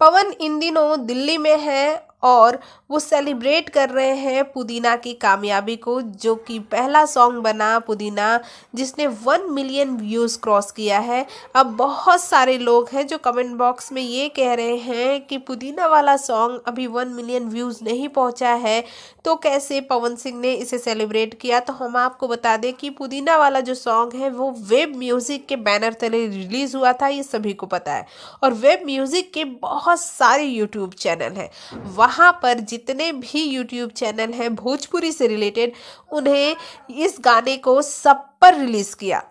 पवन इन दिनों दिल्ली में है और वो सेलिब्रेट कर रहे हैं पुदीना की कामयाबी को जो कि पहला सॉन्ग बना पुदीना जिसने वन मिलियन व्यूज़ क्रॉस किया है अब बहुत सारे लोग हैं जो कमेंट बॉक्स में ये कह रहे हैं कि पुदीना वाला सॉन्ग अभी वन मिलियन व्यूज़ नहीं पहुंचा है तो कैसे पवन सिंह ने इसे सेलिब्रेट किया तो हम आपको बता दें कि पुदीना वाला जो सॉन्ग है वो वेब म्यूज़िक के बैनर तले रिलीज़ हुआ था ये सभी को पता है और वेब म्यूज़िक के बहुत सारे यूट्यूब चैनल हैं वहाँ पर जितने भी यूट्यूब चैनल हैं भोजपुरी से रिलेटेड उन्हें इस गाने को सब पर रिलीज़ किया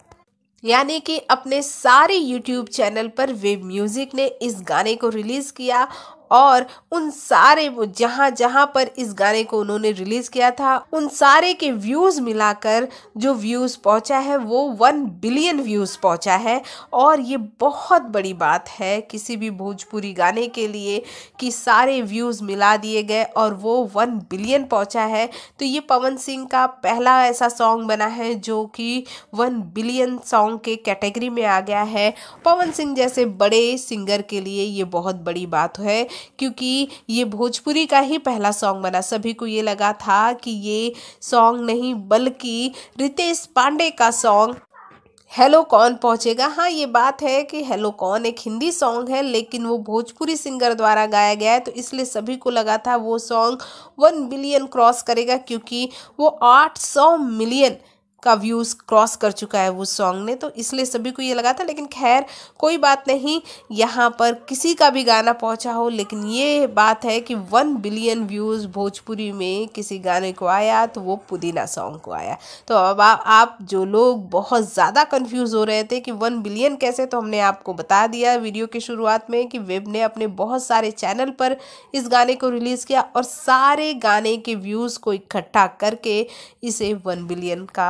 यानी कि अपने सारे यूट्यूब चैनल पर वेब म्यूज़िक ने इस गाने को रिलीज़ किया और उन सारे वो जहाँ जहाँ पर इस गाने को उन्होंने रिलीज़ किया था उन सारे के व्यूज़ मिलाकर जो व्यूज़ पहुँचा है वो वन बिलियन व्यूज़ पहुँचा है और ये बहुत बड़ी बात है किसी भी भोजपुरी गाने के लिए कि सारे व्यूज़ मिला दिए गए और वो वन बिलियन पहुँचा है तो ये पवन सिंह का पहला ऐसा सॉन्ग बना है जो कि वन बिलियन सॉन्ग के कैटेगरी में आ गया है पवन सिंह जैसे बड़े सिंगर के लिए ये बहुत बड़ी बात है क्योंकि ये भोजपुरी का ही पहला सॉन्ग बना सभी को ये लगा था कि ये सॉन्ग नहीं बल्कि रितेश पांडे का सॉन्ग हेलो कौन पहुंचेगा हाँ ये बात है कि हेलो कौन एक हिंदी सॉन्ग है लेकिन वो भोजपुरी सिंगर द्वारा गाया गया है तो इसलिए सभी को लगा था वो सॉन्ग वन बिलियन क्रॉस करेगा क्योंकि वो आठ सौ मिलियन का व्यूज़ क्रॉस कर चुका है वो सॉन्ग ने तो इसलिए सभी को ये लगा था लेकिन खैर कोई बात नहीं यहाँ पर किसी का भी गाना पहुँचा हो लेकिन ये बात है कि वन बिलियन व्यूज़ भोजपुरी में किसी गाने को आया तो वो पुदीना सॉन्ग को आया तो अब आ, आप जो लोग बहुत ज़्यादा कन्फ्यूज़ हो रहे थे कि वन बिलियन कैसे तो हमने आपको बता दिया वीडियो की शुरुआत में कि वेब ने अपने बहुत सारे चैनल पर इस गाने को रिलीज़ किया और सारे गाने के व्यूज़ को इकट्ठा करके इसे वन बिलियन का